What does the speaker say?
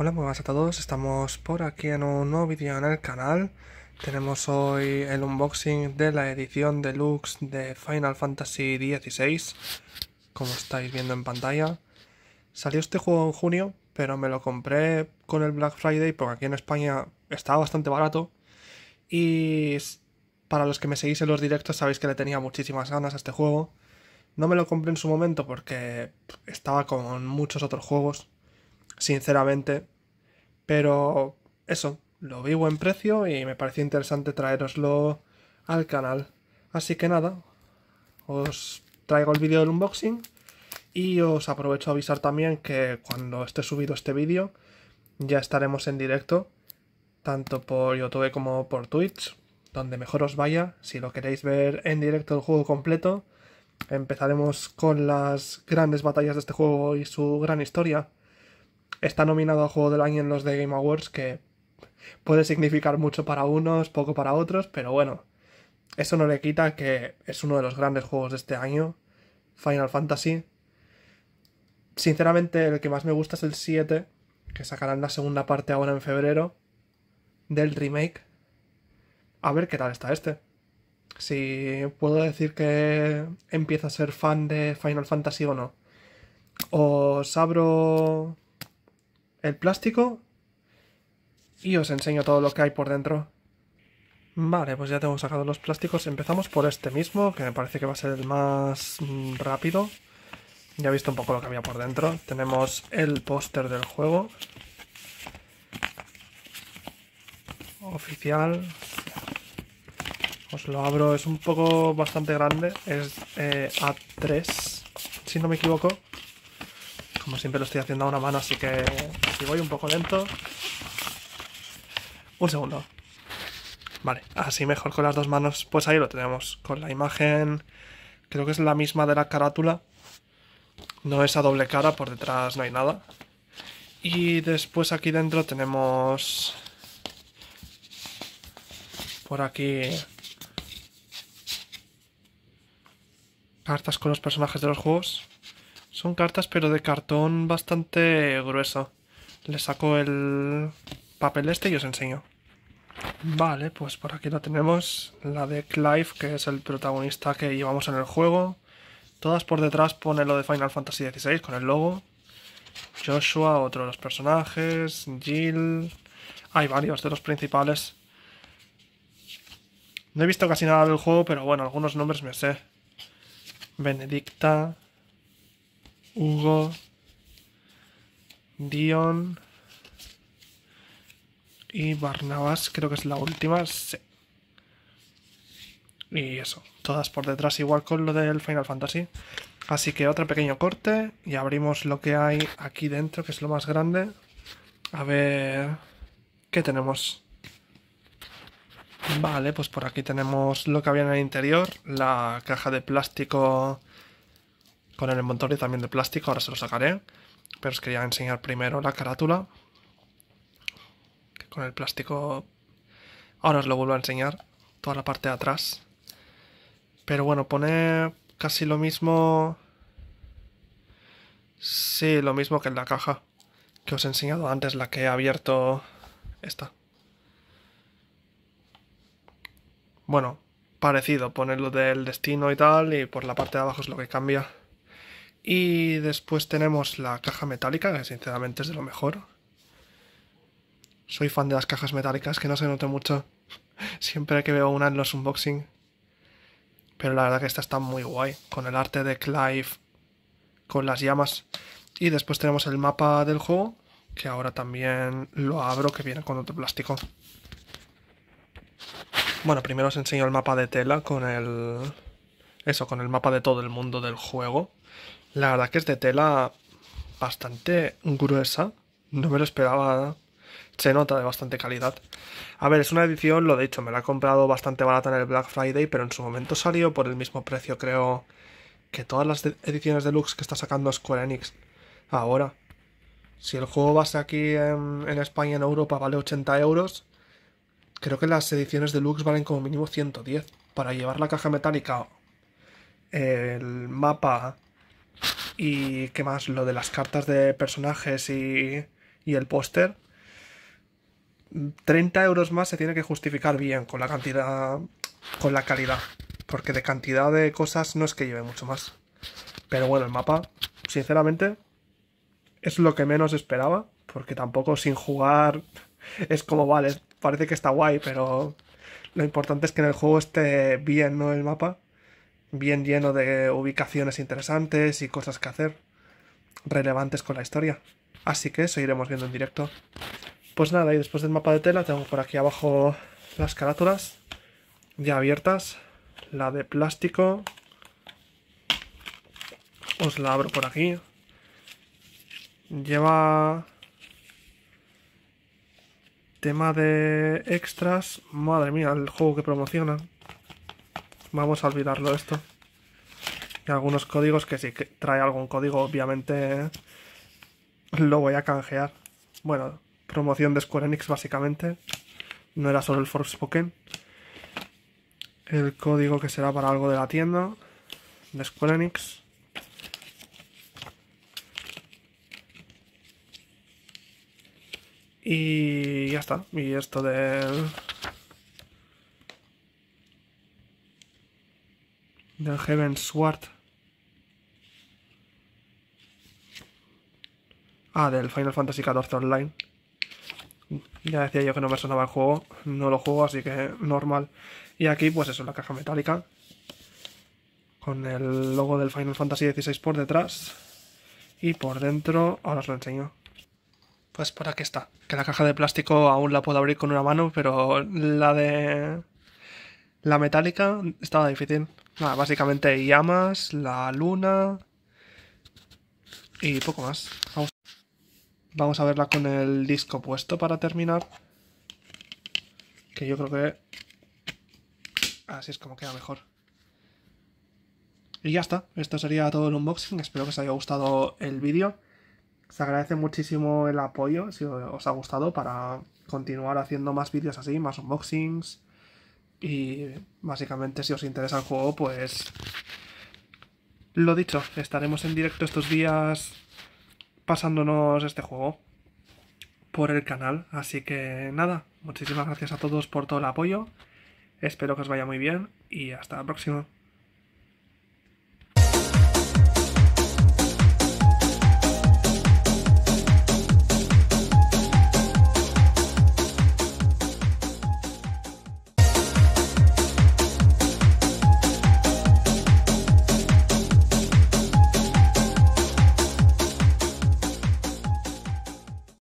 Hola, muy buenas a todos, estamos por aquí en un nuevo vídeo en el canal Tenemos hoy el unboxing de la edición deluxe de Final Fantasy XVI Como estáis viendo en pantalla Salió este juego en junio, pero me lo compré con el Black Friday porque aquí en España estaba bastante barato Y para los que me seguís en los directos sabéis que le tenía muchísimas ganas a este juego No me lo compré en su momento porque estaba con muchos otros juegos sinceramente. Pero eso, lo vi buen precio y me pareció interesante traeroslo al canal. Así que nada, os traigo el vídeo del unboxing y os aprovecho a avisar también que cuando esté subido este vídeo ya estaremos en directo, tanto por YouTube como por Twitch, donde mejor os vaya. Si lo queréis ver en directo el juego completo, empezaremos con las grandes batallas de este juego y su gran historia está nominado a Juego del Año en los The Game Awards, que puede significar mucho para unos, poco para otros, pero bueno, eso no le quita que es uno de los grandes juegos de este año, Final Fantasy. Sinceramente, el que más me gusta es el 7, que sacarán la segunda parte ahora en febrero, del remake. A ver qué tal está este. Si puedo decir que empiezo a ser fan de Final Fantasy o no. Os abro el plástico y os enseño todo lo que hay por dentro. Vale, pues ya tengo sacado los plásticos. Empezamos por este mismo, que me parece que va a ser el más mm, rápido. Ya he visto un poco lo que había por dentro. Tenemos el póster del juego. Oficial. Os lo abro. Es un poco bastante grande. Es eh, A3, si no me equivoco. Como siempre lo estoy haciendo a una mano, así que si voy un poco lento... Un segundo. Vale, así mejor con las dos manos. Pues ahí lo tenemos, con la imagen... Creo que es la misma de la carátula. No es a doble cara, por detrás no hay nada. Y después aquí dentro tenemos... Por aquí... Cartas con los personajes de los juegos. Son cartas, pero de cartón bastante grueso. Le saco el papel este y os enseño. Vale, pues por aquí la tenemos. La de Clive, que es el protagonista que llevamos en el juego. Todas por detrás pone lo de Final Fantasy XVI con el logo. Joshua, otro de los personajes. Jill. Hay varios de los principales. No he visto casi nada del juego, pero bueno, algunos nombres me sé. Benedicta. Hugo, Dion y Barnabas, creo que es la última. Sí. Y eso, todas por detrás, igual con lo del Final Fantasy. Así que otro pequeño corte y abrimos lo que hay aquí dentro, que es lo más grande. A ver, ¿qué tenemos? Vale, pues por aquí tenemos lo que había en el interior, la caja de plástico con el y también de plástico, ahora se lo sacaré, pero os quería enseñar primero la carátula, con el plástico ahora os lo vuelvo a enseñar, toda la parte de atrás, pero bueno, pone casi lo mismo, sí, lo mismo que en la caja que os he enseñado antes, la que he abierto esta. Bueno, parecido, lo del destino y tal, y por la parte de abajo es lo que cambia. Y después tenemos la caja metálica, que sinceramente es de lo mejor. Soy fan de las cajas metálicas, que no se nota mucho siempre que veo una en los unboxing. Pero la verdad que esta está muy guay, con el arte de Clive, con las llamas. Y después tenemos el mapa del juego, que ahora también lo abro, que viene con otro plástico. Bueno, primero os enseño el mapa de tela con el... Eso, con el mapa de todo el mundo del juego. La verdad que es de tela bastante gruesa. No me lo esperaba. Se nota de bastante calidad. A ver, es una edición, lo dicho, me la he comprado bastante barata en el Black Friday, pero en su momento salió por el mismo precio, creo, que todas las ediciones deluxe que está sacando Square Enix ahora. Si el juego base aquí en, España, en Europa, vale 80 euros, creo que las ediciones deluxe valen como mínimo 110. Para llevar la caja metálica, el mapa, y qué más, lo de las cartas de personajes y, y el póster. 30 euros más se tiene que justificar bien con la cantidad, con la calidad. Porque de cantidad de cosas no es que lleve mucho más. Pero bueno, el mapa, sinceramente, es lo que menos esperaba. Porque tampoco sin jugar es como vale, parece que está guay, pero lo importante es que en el juego esté bien, ¿no? El mapa bien lleno de ubicaciones interesantes y cosas que hacer relevantes con la historia. Así que eso iremos viendo en directo. Pues nada, y después del mapa de tela tengo por aquí abajo las carátulas ya abiertas. La de plástico. Os la abro por aquí. Lleva... Tema de extras. Madre mía, el juego que promociona Vamos a olvidarlo esto. Y algunos códigos que si trae algún código, obviamente lo voy a canjear. Bueno, promoción de Square Enix básicamente. No era solo el Forspoken. El código que será para algo de la tienda de Square Enix. Y ya está. Y esto del... Del Heaven Sword. Ah, del Final Fantasy XIV Online. Ya decía yo que no me sonaba el juego, no lo juego, así que normal. Y aquí, pues eso, la caja metálica. Con el logo del Final Fantasy XVI por detrás. Y por dentro, ahora os lo enseño. Pues por aquí está. Que la caja de plástico aún la puedo abrir con una mano, pero la de... La metálica estaba difícil básicamente llamas, la luna y poco más. Vamos, a verla con el disco puesto para terminar. Que yo creo que así es como queda mejor. Y ya está, esto sería todo el unboxing, espero que os haya gustado el vídeo. se agradece muchísimo el apoyo, si os ha gustado, para continuar haciendo más vídeos así, más unboxings y básicamente si os interesa el juego, pues... Lo dicho, estaremos en directo estos días pasándonos este juego por el canal. Así que nada, muchísimas gracias a todos por todo el apoyo. Espero que os vaya muy bien y hasta la próxima.